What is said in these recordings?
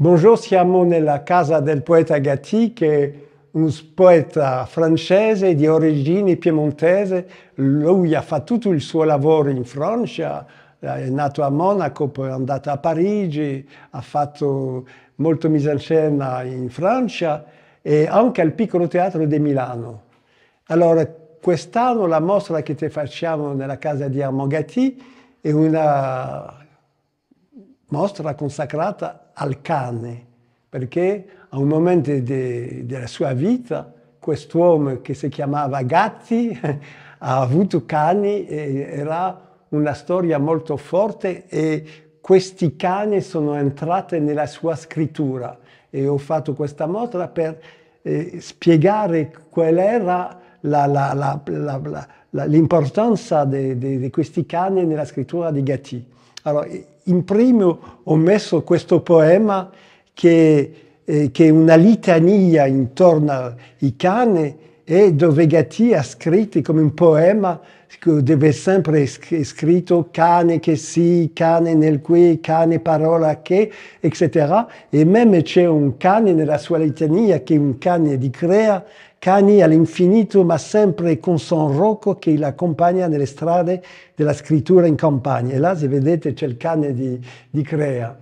Buongiorno, siamo nella casa del poeta Gatti che è un poeta francese di origini piemontese. Lui ha fatto tutto il suo lavoro in Francia, è nato a Monaco, poi è andato a Parigi, ha fatto molto mise en scena in Francia e anche al piccolo teatro di Milano. Allora, quest'anno la mostra che ti facciamo nella casa di Armand Gatti è una mostra consacrata al cane, perché a un momento de, della sua vita quest'uomo che si chiamava Gatti ha avuto cani e era una storia molto forte e questi cani sono entrati nella sua scrittura e ho fatto questa mostra per eh, spiegare qual era l'importanza di questi cani nella scrittura di Gatti. Allora, in primo ho messo questo poema che, eh, che è una litania intorno ai cani e dove Gatti ha scritto come un poema che deve sempre essere scritto cane che sì, cane nel qui, cane parola che, eccetera. E même c'è un cane nella sua litania che è un cane di crea, cani all'infinito ma sempre con son rocco che l'accompagna nelle strade della scrittura in campagna. E là, se vedete, c'è il cane di, di crea.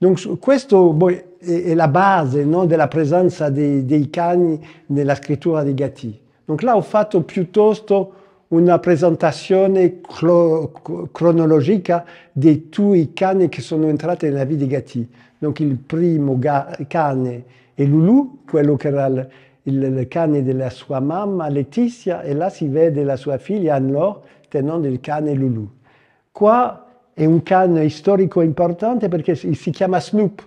Donc, questo boh, è, è, la base no, della presenza dei, dei, cani nella scrittura di gatti. Donc là ho fatto piuttosto una presentazione cronologica di tutti i cani che sono entrati nella vita di gatti. Donc il primo cane è Lulu, quello che era il, il, il, cane della sua mamma Letizia, e là si vede la sua figlia Anne-Laure tenendo il cane Lulu. Qua è un cane storico importante perché si chiama Snoop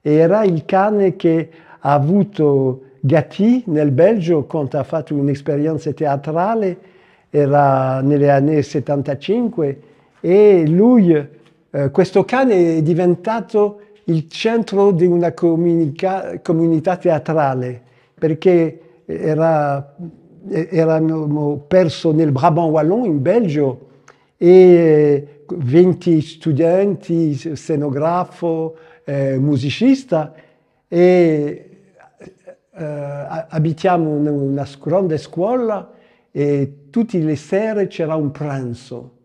era il cane che ha avuto Gatti nel Belgio quando ha fatto un'esperienza teatrale, era nelle anni 75 e lui, eh, questo cane è diventato il centro di una comunità teatrale perché era, eh, erano perso nel Brabant Wallon in Belgio e 20 studenti, scenografo, eh, musicista e eh, abitiamo in una grande scuola e tutte le sere c'era un pranzo,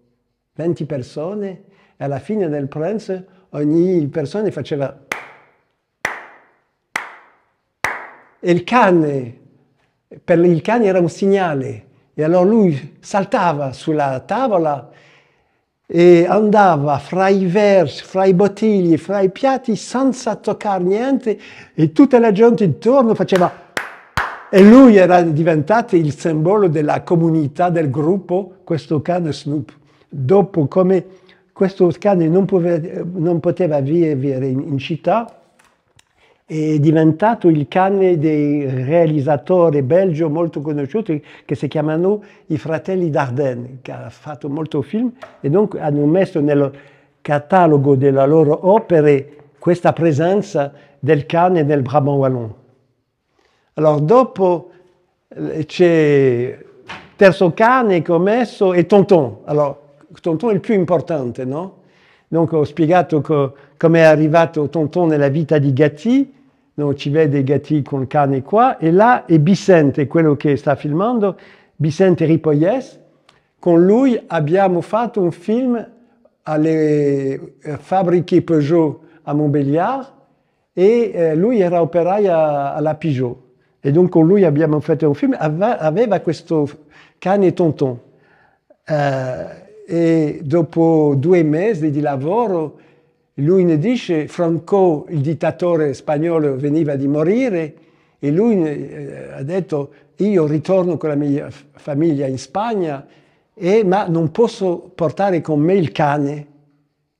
20 persone e alla fine del pranzo ogni persona faceva e il cane, per il cane era un segnale e allora lui saltava sulla tavola e andava fra i versi, fra i bottigli, fra i piatti senza toccare niente e tutta la gente intorno faceva e lui era diventato il simbolo della comunità, del gruppo, questo cane Snoop. Dopo come questo cane non, poteva vivere in città, è diventato il cane dei realizzatori belgi molto conosciuti che si chiamano i fratelli Dardenne, che hanno fatto molto film e dunque hanno messo nel catalogo delle loro opere questa presenza del cane nel Brabant Wallon. Allora dopo eh, c'è Terzo Cane che ho messo e Tonton. Allora, Tonton è il più importante, no? Donc ho spiegato co come è arrivato Tonton nella vita di Gatti, non ci vede Gatti con carne qua, e là è Vicente, quello che sta filmando, Vicente Ripoyes, con lui abbiamo fatto un film alle eh, fabbriche Peugeot a Montbéliard e eh, lui era operaio alla Peugeot. E donc con lui abbiamo fatto un film, aveva questo cane Tonton. Eh, e dopo due mesi di lavoro lui ne dice Franco, il dittatore spagnolo, veniva di morire e lui eh, ha detto io ritorno con la mia famiglia in Spagna e, ma non posso portare con me il cane.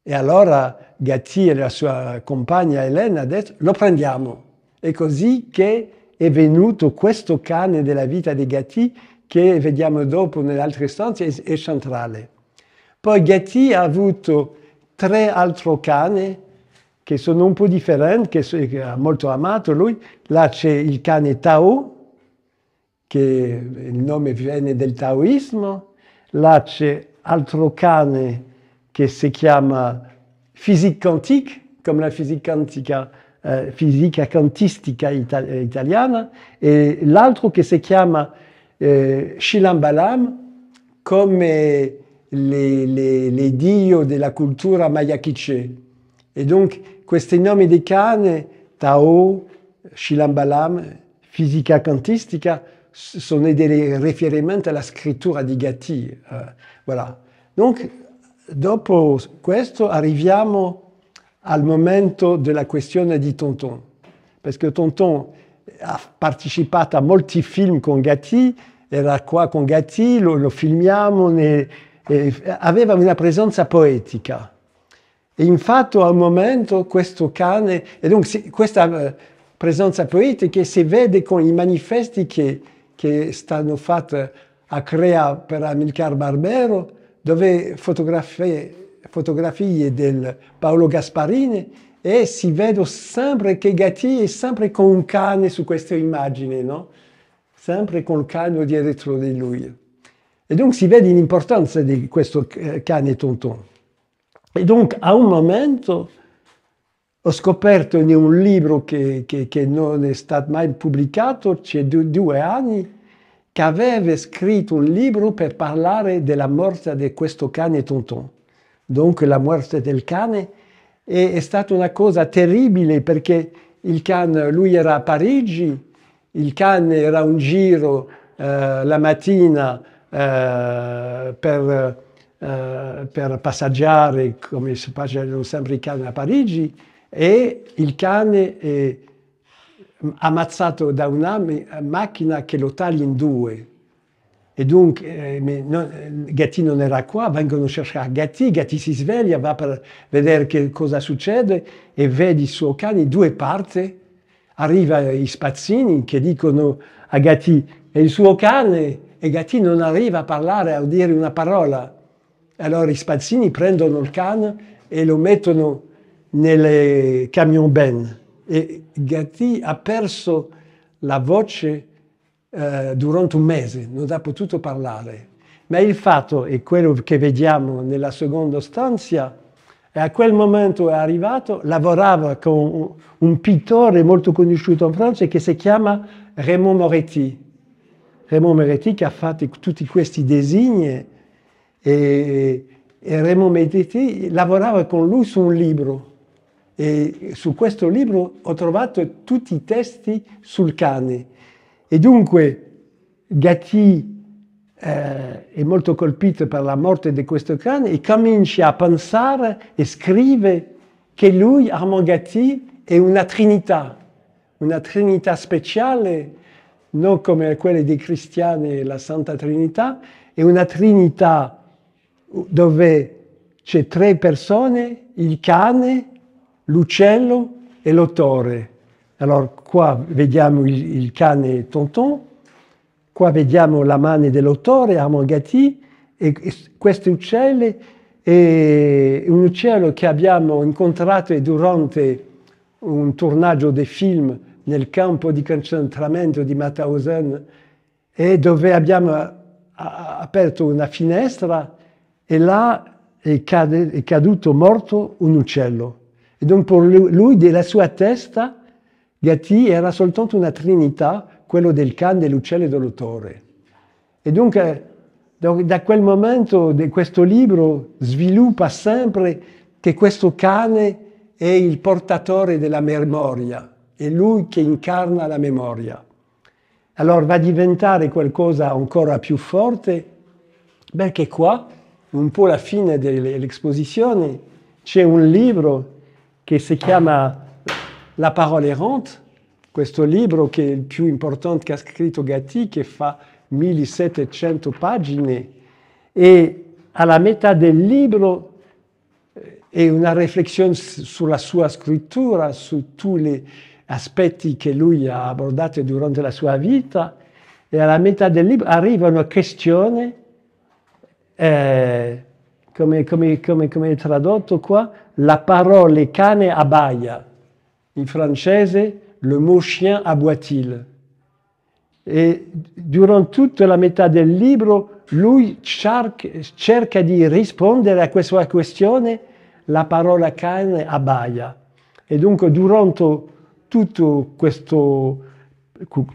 E allora Gatti e la sua compagna Elena hanno detto lo prendiamo. E così che è venuto questo cane della vita di Gatti che vediamo dopo nelle altre stanze è centrale. Poi Getty ha avuto tre altri cani che sono un po' differenti, che, so, che ha molto amato lui. Là c'è il cane Tao, che il nome viene del taoismo. Là c'è altro cane che si chiama physique quantique, come la fisica antica fisica quantistica ital italiana, e l'altro che si chiama eh, Shilambalam, come les, les, de la culture cultura maya et donc questi nomi de cane, Tao, Shilambalam, fisica quantistica, sono dei à alla scrittura di Gatti. Eh, voilà. Donc, dopo questo arriviamo al momento della questione di Tonton, Parce que Tonton ha partecipato a molti film con Gatti, era qua con Gatti, lo filmiamo, eh, aveva una presenza poetica. E infatti a un momento questo cane, e dunque questa eh, presenza poetica si vede con i manifesti che, che stanno fatti eh, a Crea per Amilcar Barbero, dove fotografie, fotografie del Paolo Gasparini e si vede sempre che Gatti è sempre con un cane su questa immagine, no? sempre con il cane dietro di lui. E donc si vede l'importanza di questo eh, cane Tonton. E donc a un momento ho scoperto in un libro che, che, che non è stato mai pubblicato, c'è due, due anni, che aveva scritto un libro per parlare della morte di questo cane Tonton. Dunque la morte del cane e è stata una cosa terribile perché il cane, lui era a Parigi, il cane era un giro eh, la mattina eh, per, eh, per, passaggiare, come si passeggiano sempre i cani a Parigi, e il cane è ammazzato da una macchina che lo taglia in due. E dunque eh, non, Gatti non era qua, vengono a cercare Gatti, Gatti si sveglia, va per vedere che cosa succede e vede il suo cane in due parti. Arrivano i spazzini che dicono a Gatti, è il suo cane, e Gatti non arriva a parlare, a dire una parola. Allora i spazzini prendono il cane e lo mettono nel camion ben. E Gatti ha perso la voce eh, durante un mese, non ha potuto parlare. Ma il fatto, è quello che vediamo nella seconda stanza, e a quel momento è arrivato, lavorava con un pittore molto conosciuto in Francia che si chiama Raymond Moretti Raymond Moretti che ha fatto tutti questi disegni e, e Raymond Moretti lavorava con lui su un libro e su questo libro ho trovato tutti i testi sul cane e dunque Gatti eh, è molto colpito per la morte di questo cane e comincia a pensare e scrive che lui, Armand Gatti, è una trinità, una trinità speciale non come quelle dei cristiani la Santa Trinità, è una Trinità dove c'è tre persone, il cane, l'uccello e l'autore. Allora qua vediamo il, il cane Tonton, qua vediamo la mano dell'autore, Amogati, e, e questo uccello è un uccello che abbiamo incontrato durante un tornaggio dei film nel campo di concentramento di Mauthausen e dove abbiamo aperto una finestra e là è, cade, è caduto morto un uccello. E dunque per lui, della sua testa, Gatti era soltanto una trinità, quello del cane, dell'uccello e dell'autore. E dunque da quel momento questo libro sviluppa sempre che questo cane è il portatore della memoria è lui che incarna la memoria. Allora va a diventare qualcosa ancora più forte perché qua, un po' alla fine dell'esposizione, c'è un libro che si chiama La parola errante, questo libro che è il più importante che ha scritto Gatti, che fa 1700 pagine e alla metà del libro eh, è una riflessione sulla sua scrittura, su tutte le aspetti che lui ha abordato durante la sua vita e alla metà del libro arriva una questione, eh, come, come, come, come è tradotto qua, la parola cane abbaia, in francese le mot chien aboit-il. E durante tutta la metà del libro lui cerca di rispondere a questa questione, la parola cane abbaia. E dunque durante tutto questo,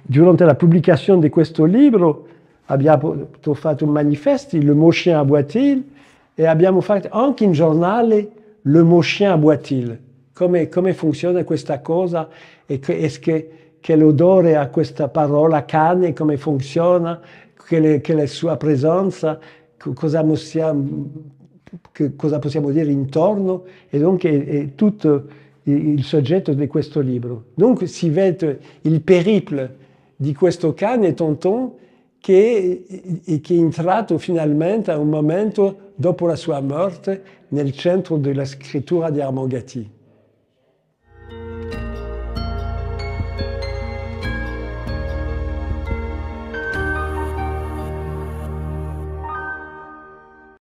durante la pubblicazione di questo libro, abbiamo fatto un manifesto, Le mot chien à Boitil, e abbiamo fatto anche in giornale Le mot chien à Boitil. Come, come funziona questa cosa e che, che, che l'odore a questa parola cane, come funziona, che, le, la sua presenza, cosa possiamo, cosa possiamo dire intorno e dunque è, è tutto il soggetto di questo libro. Dunque si vede il periplo di questo cane Tonton che, che, è entrato finalmente a un momento dopo la sua morte nel centro della scrittura di Armand